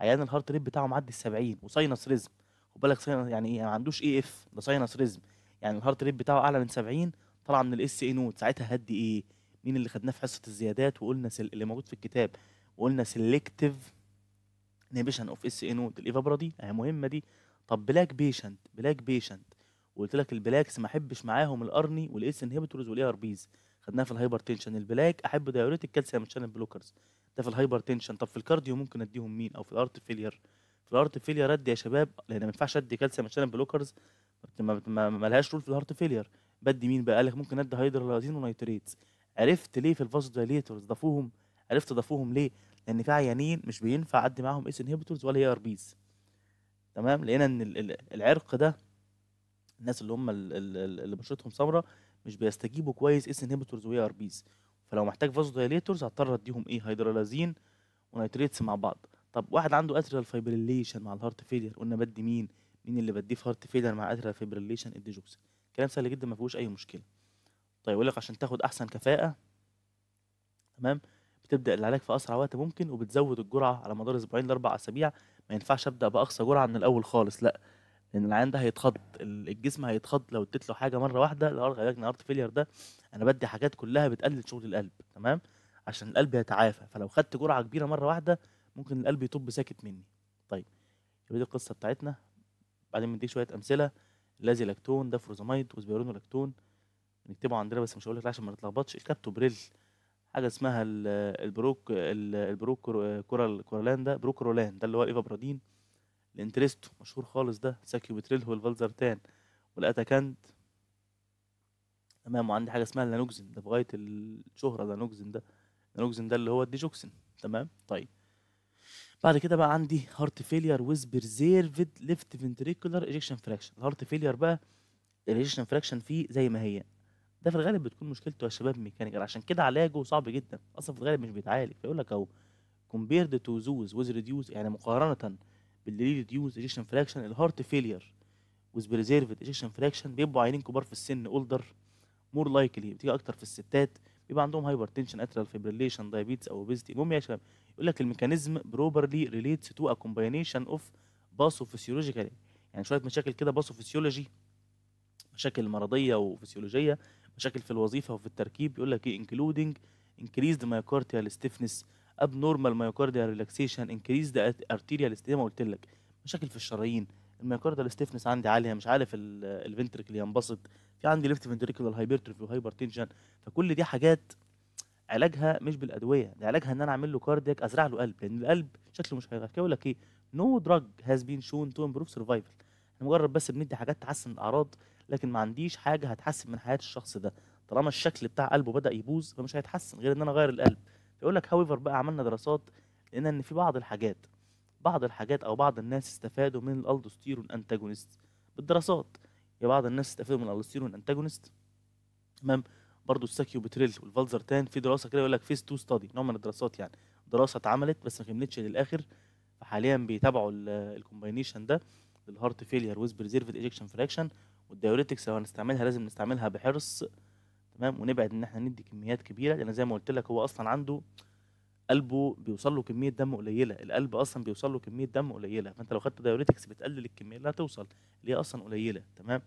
عيان الهارت ريت بتاعه معدي ال 70 وساينس ريزم خد بالك يعني ايه ما عندوش اي اف ده ساينس ريزم يعني الهارت ريت بتاعه اعلى من 70 طلع من الاس اي نوت ساعتها هدي ايه مين اللي خدناه في حصه الزيادات وقلنا سل... اللي موجود في الكتاب وقلنا سيلكتيف انهبيشن اوف اس اي نوت الايفابرا دي اهي مهمه دي طب بلاك بيشنت بلاك بيشنت وقلت لك البلاكس ما احبش معاهم الارني والاس انهبيتورز والاي ار بيز خدناها في الهايبرتنشن البلاك احب دايوريتك كالسيوم شانل بلوكرز ده في الهايبر تنشن طب في الكارديو ممكن اديهم مين او في الارت فيلير في الارت فيلير ادي يا شباب لان ما ينفعش ادي كالسيوم عشان بلوكرز ما لهاش رول في الهارت فيلير بدي مين بقى لك ممكن ادي هيدرولازين ونيتريتس عرفت ليه في الفاسودايليتورز ضافوهم عرفت ضافوهم ليه لان في عيانين مش بينفع ادي معاهم اس انهبيتورز ولا هي ار بيز تمام لقينا ان العرق ده الناس اللي هم اللي بشرتهم سمراء مش بيستجيبوا كويس اس انهبيتورز وهي ار بيز فلو محتاج فازو دايليتورز هضطر اديهم ايه هيدرالازين ونيتريتس مع بعض طب واحد عنده اتريال فايبريليشن مع الهارت فيلير قلنا بدي مين مين اللي بديه في هارت فيلير مع اتريال فايبريليشن ادي جوكسن كلام سهل جدا ما فيهوش اي مشكله طيب يقول لك عشان تاخد احسن كفاءه تمام بتبدا العلاج في اسرع وقت ممكن وبتزود الجرعه على مدار اسبوعين لاربع اسابيع ما ينفعش ابدا باقصى جرعه من الاول خالص لا لان العيان ده هيتخض الجسم هيتخض لو اديت له حاجه مره واحده الارجن ارت فيلير ده انا بدي حاجات كلها بتقلل شغل القلب تمام عشان القلب يتعافى فلو خدت جرعه كبيره مره واحده ممكن القلب يطب ساكت مني طيب يبقى دي القصه بتاعتنا بعدين مديك شويه امثله لازي لاكتون ده فروزاميد لاكتون نكتبه عندنا بس مش هقول لك عشان ما نتلخبطش الكابتوبريل بريل حاجه اسمها البروك البروك كورال كورالان ده بروكرولان ده اللي هو ايفابرادين الانترستو مشهور خالص ده ساكيو بتريل والفالزرتان والاتاكانت تمام وعندي حاجه اسمها لانوكزين ده في غايه الشهره لانوكزين ده لانوكزين ده اللي هو الديجوكسين تمام طيب بعد كده بقى عندي هارت فيلير ويز بريزيرفد ليفت فنتريكولار ايجكشن فراكشن الهارت فيلير بقى الايجكشن فراكشن فيه زي ما هي ده في الغالب بتكون مشكلته يا شباب ميكانيكال عشان كده علاجه صعب جدا اصلا في الغالب مش بيتعالج فيقول لك اهو كومبيرد تو زوز ويز ريديوز يعني مقارنه بالليد ديوز ايجكشن فراكشن الهارت فيلير ويز بريزيرفد ايجكشن فراكشن بيبقوا عيانين كبار في السن اولدر مور لايكلي بتيجي اكتر في الستات بيبقى عندهم هايبر تنشن اترال فيبريليشن دايابيتس او اوبيستي المهم يا شباب يقول لك الميكانيزم بروبرلي ريليتس تو ا كومباينيشن اوف باثوفيسيولوجيكال يعني شويه مشاكل كده فيسيولوجي مشاكل مرضيه وفسيولوجيه مشاكل في الوظيفه وفي التركيب يقول لك ايه انكلودنج انكريزد مايوكارديال ستيفنس ابنورمال مايوكارديال ريلاكسيشن انكريز ذا ارتيريال زي ما قلت لك مشاكل في الشرايين المايوكارديال ستيفنس عندي عاليه مش عارف الفنتركل ينبسط في عندي ليفت فنتريكل هايبرتروفي وهايبر تنشن فكل دي حاجات علاجها مش بالادويه ده علاجها ان انا اعمل له كاردياك ازرع له قلب لان القلب شكله مش هيغير يقول لك ايه نو دراج هاز بين شون تو امبروف سرفايفل احنا مجرد بس بندي حاجات تحسن الاعراض لكن ما عنديش حاجه هتحسن من حياه الشخص ده طالما الشكل بتاع قلبه بدا يبوظ فمش هيتحسن غير ان انا اغير القلب يقول لك هاويفر بقى عملنا دراسات لقينا ان في بعض الحاجات بعض الحاجات او بعض الناس استفادوا من الالدوستيرون انتاجونست بالدراسات يا بعض الناس استفادوا من الالدوستيرون انتاجونست تمام برضه الساكيو بتريل والفالزرتان في دراسه كده يقول لك فيس 2 ستادي نوع من الدراسات يعني دراسه اتعملت بس ما كملتش للاخر فحاليا بيتابعوا الكومباينيشن ده للهارت فيلير ويز بريزيرفد ايجكشن فراكشن والدايوريتكس لو هنستعملها لازم نستعملها بحرص تمام ونبعد ان احنا ندي كميات كبيره لان زي ما قلت لك هو اصلا عنده قلبه بيوصل له كميه دم قليله القلب اصلا بيوصل له كميه دم قليله فانت لو خدت دايوريتكس بتقلل الكميه اللي هتوصل اللي هي اصلا قليله تمام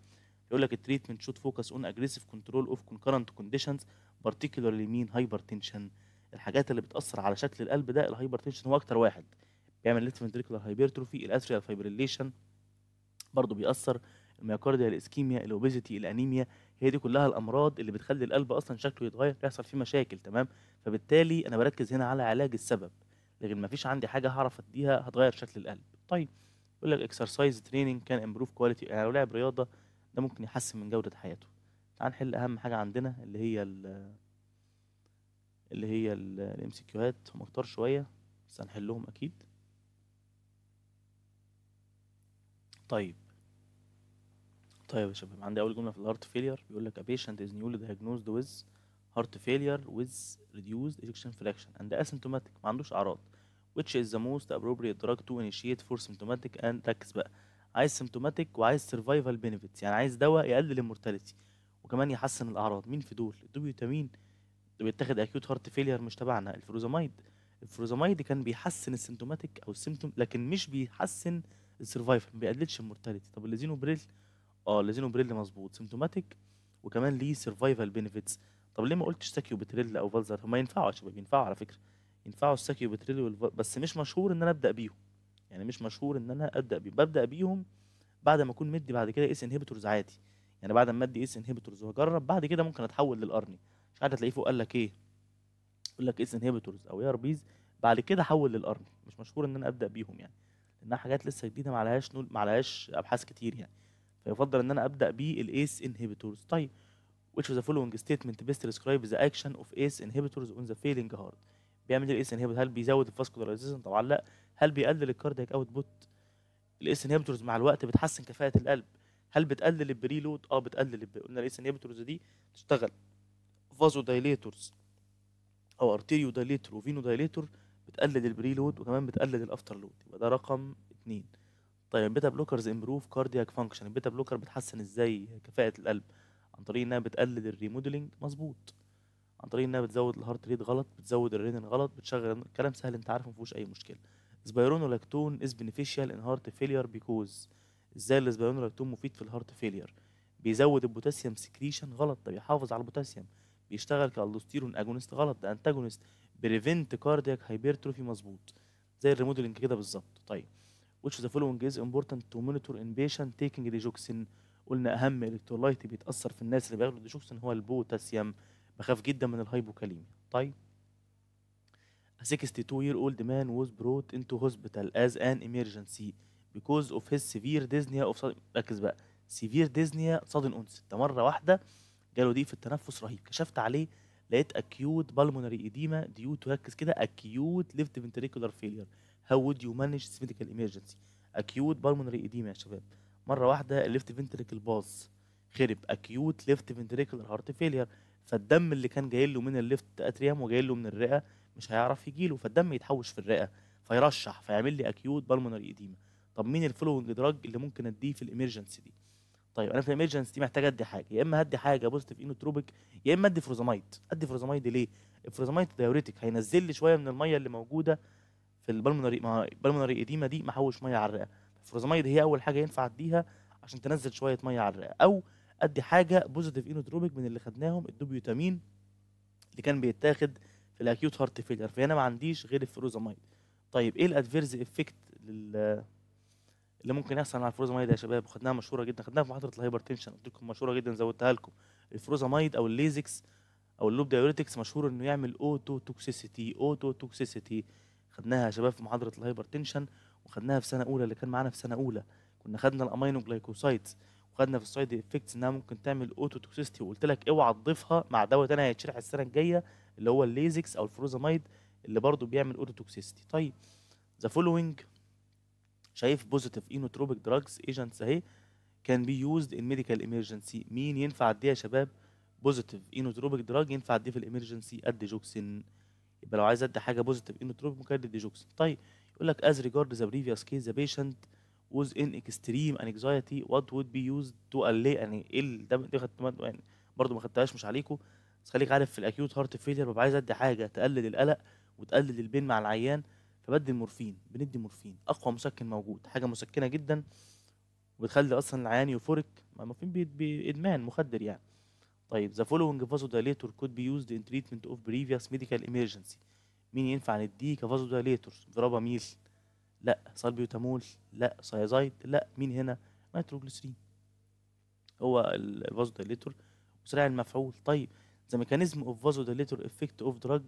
يقول لك التريتمنت شوت فوكس اون اجريسيف كنترول اوف كونكرنت كونديشنز بارتيكولارلي مين هايبر تنشن الحاجات اللي بتاثر على شكل القلب ده الهايبر تنشن هو اكتر واحد بيعمل ليفت فنتريكولار هايبرتروفي الاتريال فايبريليشن برضه بيأثر الميوكارديال اسكيميا الاوبيزيتي الانيميا هي دي كلها الامراض اللي بتخلي القلب اصلا شكله يتغير يحصل فيه مشاكل تمام فبالتالي انا بركز هنا على علاج السبب لكن ما فيش عندي حاجه هعرف اديها هتغير شكل القلب طيب يقول لك اكسرسايز تريننج كان امبروف كواليتي يعني لو لعب رياضه ده ممكن يحسن من جوده حياته تعال نحل اهم حاجه عندنا اللي هي اللي هي الام سي كيوهات هم شويه بس هنحلهم اكيد طيب طيب يا شباب عندي اول جمله في الهارت فيلير بيقول لك a patient is newly diagnosed with heart failure with reduced ejection fraction and asymptomatic ما عندوش اعراض which is the most appropriate drug to initiate for symptomatic and ركز بقى عايز symptomatic وعايز survival benefits يعني عايز دواء يقلل المورتاليتي وكمان يحسن الاعراض مين في دول الدوبيوتامين ده بيتاخد acute heart failure مش تبعنا الفروزامايد الفروزامايد كان بيحسن السيمتوماتيك او السيمتوم لكن مش بيحسن السرفايفل ما بيقللش المورتاليتي طب الليزينوبريل بريل اه بريل مظبوط سيمتوماتيك وكمان ليه سرفايفل بينيفيتس طب ليه ما قلتش ساكيو بتريل او فالزر هما ينفعوا يا شباب ينفعوا على فكره ينفعوا الساكيو بتريل والف... بس مش مشهور ان انا ابدا بيهم يعني مش مشهور ان انا ابدا بيهم ببدا بيهم بعد ما اكون مدي بعد كده اس انهبيتورز عادي يعني بعد ما ادي اس انهبيتورز واجرب بعد كده ممكن اتحول للارني مش عارف تلاقيه فوق قال لك ايه يقول لك اس انهبيتورز او اي ار بيز بعد كده حول للارني مش مشهور ان انا ابدا بيهم يعني لانها حاجات لسه جديده ما عليهاش نول ما عليهاش ابحاث كتير يعني فيفضل ان انا ابدا بيه الايس انهبيتورز طيب which of the following statement best describes the action of ACE inhibitors on the failing heart بيعمل ايه الاس انهبيتور هل بيزود الفاسكولارايزيشن طبعا لا هل بيقلل الكاردياك اوت بوت الاس انهبيتورز مع الوقت بتحسن كفاءه القلب هل بتقلل البريلود اه بتقلل قلنا الاس inhibitors دي بتشتغل فازو دايليتورز او ارتيريو دايليتور وفينو دايليتور بتقلل البريلود وكمان بتقلل الافتر لود يبقى ده رقم اتنين طيب البيتا بلوكرز امبروف كاردياك فانكشن البيتا بلوكر بتحسن ازاي كفاءه القلب عن طريق انها بتقلل الريموديلنج مظبوط عن طريق انها بتزود الهارت ريت غلط بتزود الرينين غلط بتشغل كلام سهل انت عارفه مفيهوش اي مشكله سبايرونولاكتون از بينيفيشال ان هارت فيلير بيكوز ازاي السبايرونولاكتون مفيد في الهارت فيلير بيزود البوتاسيوم سكريشن غلط ده بيحافظ على البوتاسيوم بيشتغل كالدوستيرون اجونست غلط ده انتاجونست بريفنت كاردياك هايبرتروفي مظبوط زي الريموديلنج كده بالظبط طيب which the following is important to monitor in patient taking digoxin قلنا اهم الكترولايت بيتاثر في الناس اللي بياخدوا الديجوكسين هو البوتاسيوم بخاف جدا من الهايبوكاليميا طيب A 62 year old man was brought into hospital as an emergency because of his severe dyspnea of ركز بقى severe dyspnea sudden onset ده مره واحده جاله ضيق في التنفس رهيب كشفت عليه لقيت acute pulmonary edema due to ركز كده acute left ventricular failure هاو وود يو مانج سيسميتيكال ايمرجنسي اكيوت بالمونري ايديما يا شباب مره واحده الليفت فينتريكل باظ خرب اكيوت ليفت فينتريكل هارت فيلير فالدم اللي كان جاي له من الليفت اتريم وجاي له من الرئه مش هيعرف يجي له فالدم يتحوش في الرئه فيرشح فيعمل لي اكيوت بالمونري ايديما طب مين الفولوينج دراج اللي ممكن اديه في الامرجنسي دي طيب انا في الامرجنسي دي محتاج ادي حاجه يا اما هدي حاجه بوزيتيف انوتروبيك يا اما ادي فروزامايد ادي فروزامايد ليه الفروزامايد دايوريتك هينزل لي شويه من الميه اللي موجوده في البلمونري ما البلمونري اديما دي محوش ميه على الرئه الفروزاميد هي اول حاجه ينفع اديها عشان تنزل شويه ميه على الرئه او ادي حاجه بوزيتيف انوتروبيك من اللي خدناهم الدوبيوتامين اللي كان بيتاخد في الاكيوت هارت فيلر فهنا ما عنديش غير الفروزاميد طيب ايه الادفيرز افكت لل اللي ممكن يحصل على الفروزاميد يا شباب خدناها مشهوره جدا خدناها في محاضره الهايبرتنشن قلت لكم مشهوره جدا زودتها لكم الفروزاميد او الليزكس او اللوب دايوريتكس مشهور انه يعمل اوتو توكسيسيتي اوتو توكسيسيتي خدناها يا شباب في محاضره الهايبرتنشن وخدناها في سنه اولى اللي كان معانا في سنه اولى كنا خدنا الامينو جلايكوسايتس وخدنا في السايد افكتس انها ممكن تعمل اوتو توكسيستي وقلت لك اوعى تضيفها مع دواء تاني هيتشرح السنه الجايه اللي هو الليزكس او الفروزامايد اللي برضه بيعمل اوتو توكسيستي طيب ذا فولوينج شايف بوزيتيف اينوتروبيك دراجز ايجنتس اهي كان بي يوزد ان ميديكال ايمرجنسي مين ينفع اديها يا شباب بوزيتيف اينوتروبيك دراج ينفع اديه في الايمرجنسي قد جوكسين يبقى لو عايز ادي حاجه بوزيتيف انوتروبيك ممكن ادي ديجوكسن طيب يقول لك از ريجارد ذا بريفيوس كيس ذا بيشنت was in extreme anxiety what would be used to allay يعني ايه ال... ده دي خدت يعني برضه ما خدتهاش مش عليكم بس خليك عارف في الاكيوت هارت فيلير ببقى عايز ادي حاجه تقلل القلق وتقلل البين مع العيان فبدي المورفين بندي مورفين اقوى مسكن موجود حاجه مسكنه جدا وبتخلي اصلا العيان يوفورك ما المورفين بادمان مخدر يعني طيب the following vasodilator could be used in treatment of previous medical emergency مين ينفع نديه كفازودايليتورز ميل لا سالبيوتامول لا سايازايد لا مين هنا نيتروجليسرين هو الفازودايليتور وسريع المفعول طيب ذا ميكانيزم اوف فازودايليتور افكت اوف دراج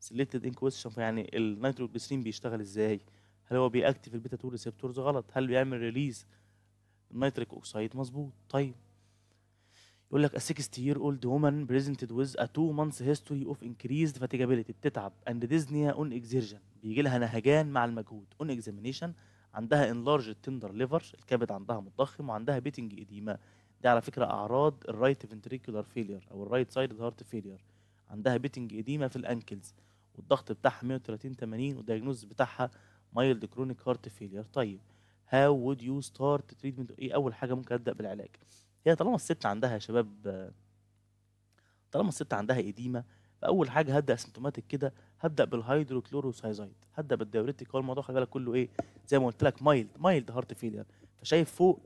سيلكتد ان كويستشن يعني النيتروجليسرين بيشتغل ازاي هل هو بيأكتف البيتا 2 ريسبتورز غلط هل بيعمل ريليز النيتريك اوكسايد مظبوط طيب يقول لك a 60 year old woman presented with a two months history of increased fatigability بتتعب and dyspnea on exertion بيجي لها نهجان مع المجهود on examination عندها enlarged tender liver الكبد عندها متضخم وعندها بيتنج edema دي على فكرة أعراض الرايت ventricular failure أو الرايت سايد هارت failure عندها بيتنج edema في الأنكلز والضغط بتاعها 130 80 والدايجنوز بتاعها مايلد كرونيك هارت failure طيب هاو وود يو ستارت تريتمنت ايه اول حاجه ممكن ابدا بالعلاج هي طالما الست عندها يا شباب طالما الست عندها إديمة فاول حاجه هبدا سيمتوماتيك كده هبدا بالهيدروكلوروسايزايد هبدا بالديوريتيك هو الموضوع خلي بالك كله ايه زي ما قلت لك مايلد مايلد هارت فيلير فشايف فوق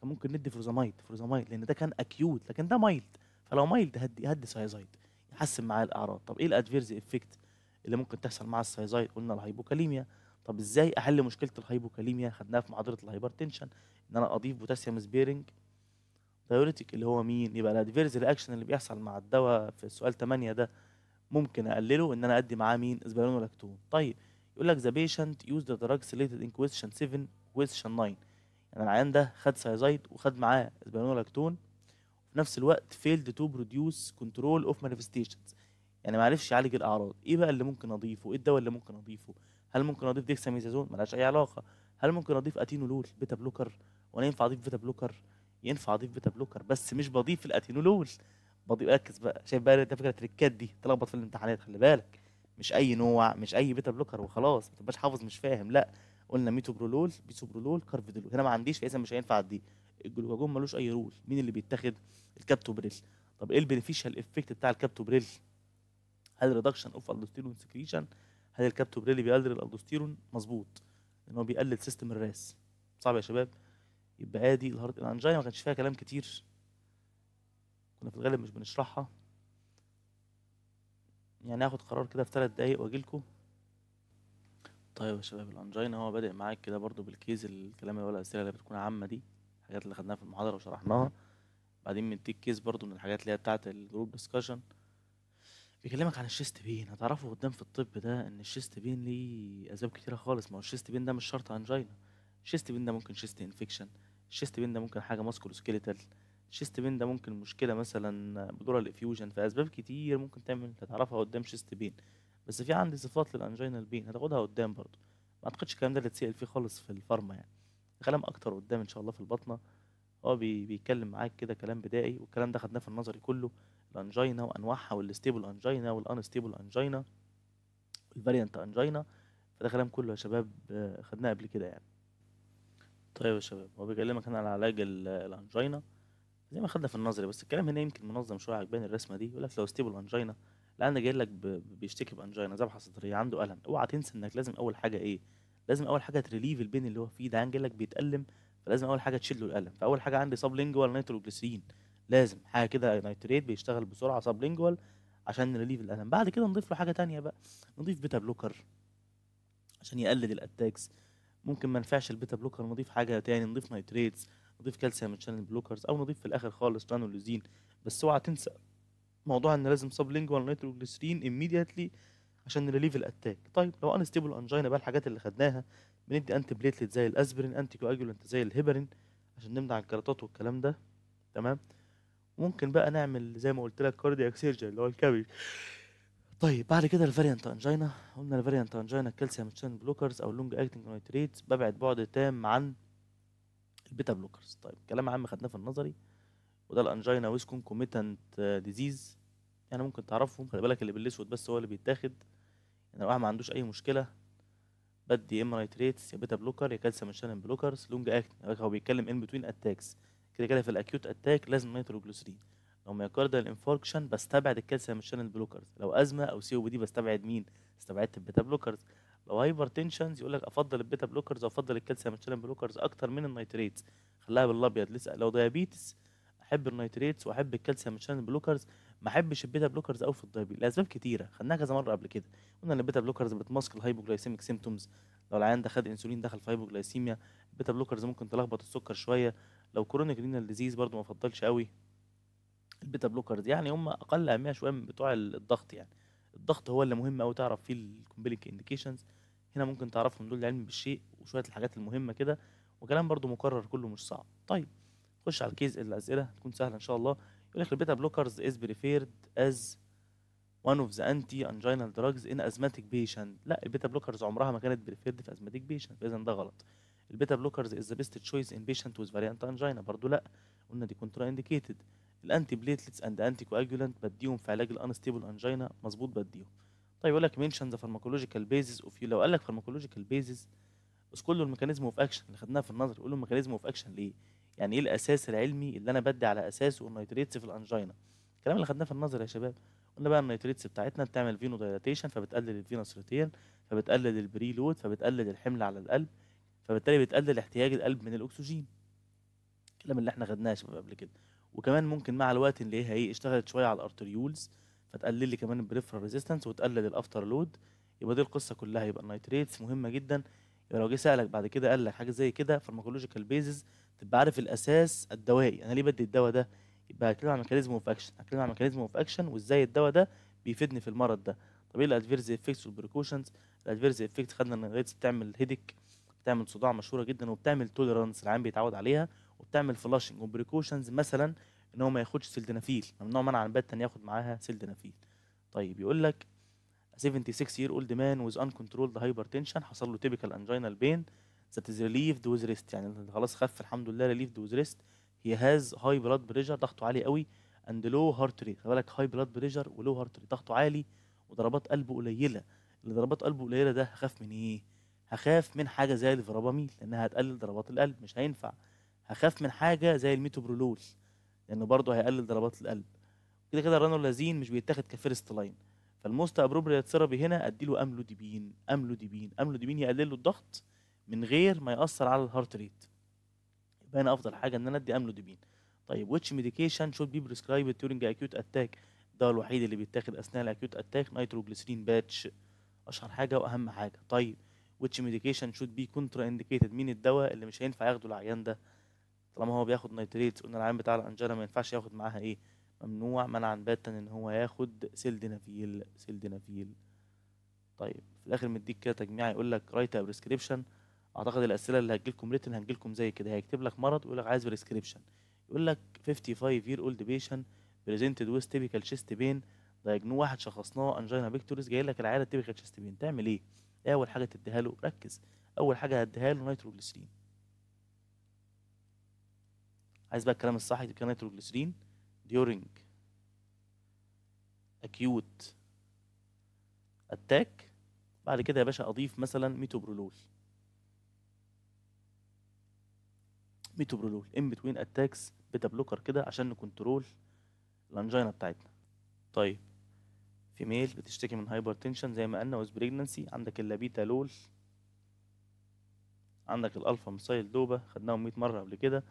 كان ممكن ندي فروزامايد فروزامايد لان ده كان اكيوت لكن ده مايلد فلو مايلد هدي هدي سايزايد يحسن معاه الاعراض طب ايه الادفيرز افكت اللي ممكن تحصل مع السايزايد قلنا الهايبوكاليميا طب ازاي احل مشكله الهايبوكاليميا خدناها في محاضره الهايبرتنشن ان انا اضيف بوتاسيوم سبيرنج ثيوريتيك اللي هو مين يبقى الادفيرز رياكشن اللي بيحصل مع الدواء في سؤال 8 ده ممكن اقلله ان انا ادي معاه مين اسبرين ولاكتون طيب يقول لك ذا بيشنت يوز ذا دراج سيليتد ان كويشن 7 كويشن 9 يعني العيان ده خد سايزايد وخد معاه اسبرين ولاكتون وفي نفس الوقت فيلد تو بروديوس كنترول اوف مانيفستيشنز يعني ما عرفش يعالج الاعراض ايه بقى اللي ممكن اضيفه ايه الدواء اللي ممكن اضيفه هل ممكن اضيف ديكساميزازون ملهاش اي علاقه هل ممكن اضيف اتينولول بيتا بلوكر وانا ينفع اضيف بيتا بلوكر ينفع اضيف بيتا بلوكر بس مش بضيف الاتينولول بضيف ركز بقى شايف بقى انت فكره التريكات دي تلخبط في الامتحانات خلي بالك مش اي نوع مش اي بيتا بلوكر وخلاص ما تبقاش حافظ مش فاهم لا قلنا ميتوبرولول بيسوبرولول كارفيدولول هنا ما عنديش فاذا مش هينفع اديه الجلوكاجون ملوش اي رول مين اللي بيتاخد الكابتوبريل طب ايه البينيفيشال افكت بتاع الكابتوبريل هل ريدكشن اوف الدوستيرون سكريشن هل الكابتوبريل بيقلل الالدوستيرون مظبوط ان هو بيقلل سيستم الراس صعب يا شباب يبقى ادي الهارت الانجينا ما كانش فيها كلام كتير كنا في الغالب مش بنشرحها يعني هاخد قرار كده في ثلاث دقايق واجي لكم طيب يا شباب الانجينا هو بادئ معاك كده برضو بالكيس الكلام اللي هو الاسئله اللي بتكون عامه دي الحاجات اللي خدناها في المحاضره وشرحناها بعدين بنديك كيس برضو من الحاجات اللي هي بتاعت الجروب ديسكشن بيكلمك عن الشيست بين هتعرفوا قدام في الطب ده ان الشيست بين ليه اسباب كتيره خالص ما هو الشيست بين ده مش شرط انجينا الشيست بين ده ممكن شيست انفكشن الشيست بين ده ممكن حاجه ماسكولو سكيليتال الشيست بين ده ممكن مشكله مثلا الافيوجن في اسباب كتير ممكن تعمل تتعرفها قدام شيست بين بس في عندي صفات للانجينال بين هتاخدها قدام برضو ما اعتقدش الكلام ده اللي فيه خالص في الفارما يعني كلام اكتر قدام ان شاء الله في البطنه هو بي بيتكلم معاك كده كلام بدائي والكلام ده خدناه في النظري كله الانجينا وانواعها والستيبل انجينا والانستيبل انجينا والفاريانت انجينا فده كلام كله يا شباب آه، خدناه قبل كده يعني طيب يا شباب هو بيكلمك هنا على علاج الانجينا زي ما خدنا في النظري بس الكلام هنا يمكن منظم شويه عجباني الرسمه دي يقول لك لو ستيبل انجينا لان جاي لك بيشتكي بانجينا ذبحه صدريه عنده الم اوعى تنسى انك لازم اول حاجه ايه لازم اول حاجه تريليف البين اللي هو فيه ده يعني جاي لك بيتالم فلازم اول حاجه تشيل له الالم فاول حاجه عندي سب لينجوال نيتروجليسرين لازم حاجه كده نيتريت بيشتغل بسرعه سب لينجوال عشان نريليف الالم بعد كده نضيف له حاجه تانية بقى نضيف بيتا بلوكر عشان يقلل الاتاكس ممكن ما نفعش البيتا بلوكر نضيف حاجه تاني نضيف نايتريتس نضيف كالسيوم شانل بلوكرز او نضيف في الاخر خالص لانولوزين بس اوعى تنسى موضوع ان لازم سب لينجوال نيتروجليسرين immediately عشان نريليف الاتاك طيب لو ستيبل انجينا بقى الحاجات اللي خدناها بندي انتي بليتلت زي الاسبرين انتي كواجولنت زي الهيبرين عشان نمنع الجلطات والكلام ده تمام ممكن بقى نعمل زي ما قلت لك كاردياك سيرجري اللي هو الكبد طيب بعد كده الفاريانت انجينا قلنا الفاريانت انجينا الكالسيوم تشين بلوكرز او لونج اكتنج نايتريتس ببعد بعد تام عن البيتا بلوكرز طيب كلام عام خدناه في النظري وده الانجينا ويز كوميتنت ديزيز يعني ممكن تعرفهم خلي بالك اللي بالاسود بس هو اللي بيتاخد يعني لو ما عندوش اي مشكله بدي ام نايتريتس يا بيتا بلوكر يا كالسيوم تشين بلوكرز لونج اكتنج يعني هو بيتكلم ان بتوين اتاكس كده كده في الاكيوت اتاك لازم نيتروجلوسرين لو ميوكاردال انفاركشن بستبعد الكالسيوم الشانل بلوكرز لو ازمه او سي او دي بستبعد مين استبعدت البيتا بلوكرز لو هايبر تنشنز يقول لك افضل البيتا بلوكرز وافضل الكالسيوم الشانل بلوكرز اكتر من النيتريتس خليها بالابيض لسه لو دايابيتس احب النيتريتس واحب الكالسيوم الشانل بلوكرز ما احبش البيتا بلوكرز قوي في الدايابيتس لاسباب كتيره خدناها كذا مره قبل كده قلنا ان البيتا بلوكرز بتماسك الهايبوجلايسيميك سيمتومز لو العيان ده خد انسولين دخل في هايبوجلايسيميا البيتا بلوكرز ممكن تلخبط السكر شويه لو كرونيك رينال ديزيز برضو ما افضلش قوي البيتا بلوكرز يعني هم اقل اهميه شويه من بتوع الضغط يعني الضغط هو اللي مهم قوي تعرف فيه الكومبليك انديكيشنز هنا ممكن تعرفهم دول العلم بالشيء وشويه الحاجات المهمه كده وكلام برده مكرر كله مش صعب طيب خش على الكيز الاسئله تكون سهله ان شاء الله يقول لك البيتا بلوكرز از بريفيرد از one of the anti anginal drugs in asthmatic patient لا البيتا بلوكرز عمرها ما كانت بريفيرد في asthmatic patient فاذا ده غلط البيتا بلوكرز از ذا بيست تشويس ان patient with variant angina برضه لا قلنا دي كونترا انديكيتد الانتي بليتلتس اند انتي كواجولانت بديهم في علاج الانستيبل انجينا مظبوط بديهم طيب يقول لك منشن ذا فارماكولوجيكال بيزز اوف لو قال لك فارماكولوجيكال بيزز بس كله الميكانيزم اوف اكشن اللي خدناها في النظر يقول له الميكانيزم اوف اكشن ليه يعني ايه الاساس العلمي اللي انا بدي على اساسه النيتريتس في الانجينا الكلام اللي خدناه في النظر يا شباب قلنا بقى النيتريتس بتاعتنا بتعمل فينو دايلاتيشن فبتقلل الفينوس روتين فبتقلل البري لود فبتقلل الحمل على القلب فبالتالي بتقلل احتياج القلب من الاكسجين الكلام اللي احنا خدناه يا شباب قبل كده وكمان ممكن مع الوقت نلاقيها ايه اشتغلت شويه على الارتريولز فتقلل لي كمان البريفرال ريزيستنس وتقلل الافتر لود يبقى دي القصه كلها يبقى النيتريتس مهمه جدا يبقى لو جه سالك بعد كده قال لك حاجه زي كده فارماكولوجيكال بيزز تبقى عارف الاساس الدوائي انا ليه بدي الدواء ده يبقى هتكلم عن ميكانيزم اوف اكشن هتكلم عن ميكانيزم اوف اكشن وازاي الدواء ده بيفيدني في المرض ده طب ايه الادفيرز افكتس والبريكوشنز الادفيرز افكتس خدنا ان بتعمل هيديك بتعمل صداع مشهوره جدا وبتعمل توليرانس العام بيتعود عليها وبتعمل فلاشنج وبريكوشنز مثلا ان هو ما ياخدش سلدنافيل ممنوع منع عن بات ان ياخد معاها سلدنافيل طيب يقول لك 76 year old man with uncontrolled hypertension حصل له typical angina pain that is relieved with rest يعني خلاص خف الحمد لله relieved with rest he has high blood pressure ضغطه عالي قوي and low heart rate خلي بالك high blood pressure ولو heart rate ضغطه عالي وضربات قلبه قليله اللي ضربات قلبه قليله ده هخاف من ايه؟ هخاف من حاجه زي الفراباميل لانها هتقلل ضربات القلب مش هينفع هخاف من حاجه زي الميتوبرولول لانه برضه هيقلل ضربات القلب كده كده الرانولازين مش بيتاخد كفيرست لاين فالموست ابروبريت ثيرابي هنا اديله املوديبين املوديبين املوديبين يقلل له الضغط من غير ما ياثر على الهارت ريت يبقى هنا افضل حاجه ان انا ادي املوديبين طيب ويتش ميديكيشن شود بي بريسكرايب تورنج اكيوت اتاك ده الوحيد اللي بيتاخد اثناء الاكيوت اتاك نيتروجليسرين باتش اشهر حاجه واهم حاجه طيب ويتش ميديكيشن شود بي كونترا انديكيتد مين الدواء اللي مش هينفع ياخده العيان ده طالما هو بياخد نيتريت قلنا العيان بتاع الانجينا ما ينفعش ياخد معاها ايه ممنوع منعا باتا ان هو ياخد سيلدينافيل سيلدينافيل طيب في الاخر مديك كده تجميع يقول لك رايت بريسكريبشن اعتقد الاسئله اللي هتجيلكم ريتن هتجيلكم زي كده هيكتب لك مرض ويقول لك عايز بريسكريبشن يقول لك 55 يير اولد بيشن بريزنتد ويز تيبيكال شيست بين دايجنو واحد شخصناه انجينا بيكتورس جاي لك العيله تيبيكال شيست بين تعمل إيه؟, ايه؟ اول حاجه تديها له ركز اول حاجه هديها له نيتروجليسرين عايز بقى الكلام الصح يبقى نيتروجليسرين during acute attack بعد كده يا باشا اضيف مثلا ميتوبرولول ميتوبرولول ان بتوين اتاكس بيتا بلوكر كده عشان نكنترول الانجينا بتاعتنا طيب ميل بتشتكي من تنشن زي ما قلنا وز بريجنسي عندك اللابيتا لول عندك الالفا مسايل دوبا خدناهم 100 مره قبل كده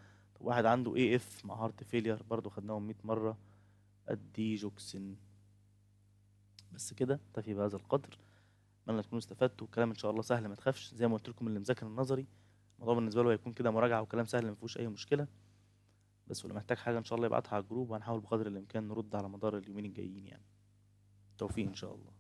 واحد عنده اي اف مع هارت فيلير برضو خدناهم 100 مره ادي جوكسن بس كده تفي بهذا القدر اتمنى تكونوا استفدتوا الكلام ان شاء الله سهل ما تخافش زي ما قلت لكم اللي مذاكر النظري الموضوع بالنسبه له هيكون كده مراجعه وكلام سهل ما فيهوش اي مشكله بس واللي محتاج حاجه ان شاء الله يبعتها على الجروب وهنحاول بقدر الامكان نرد على مدار اليومين الجايين يعني توفيق ان شاء الله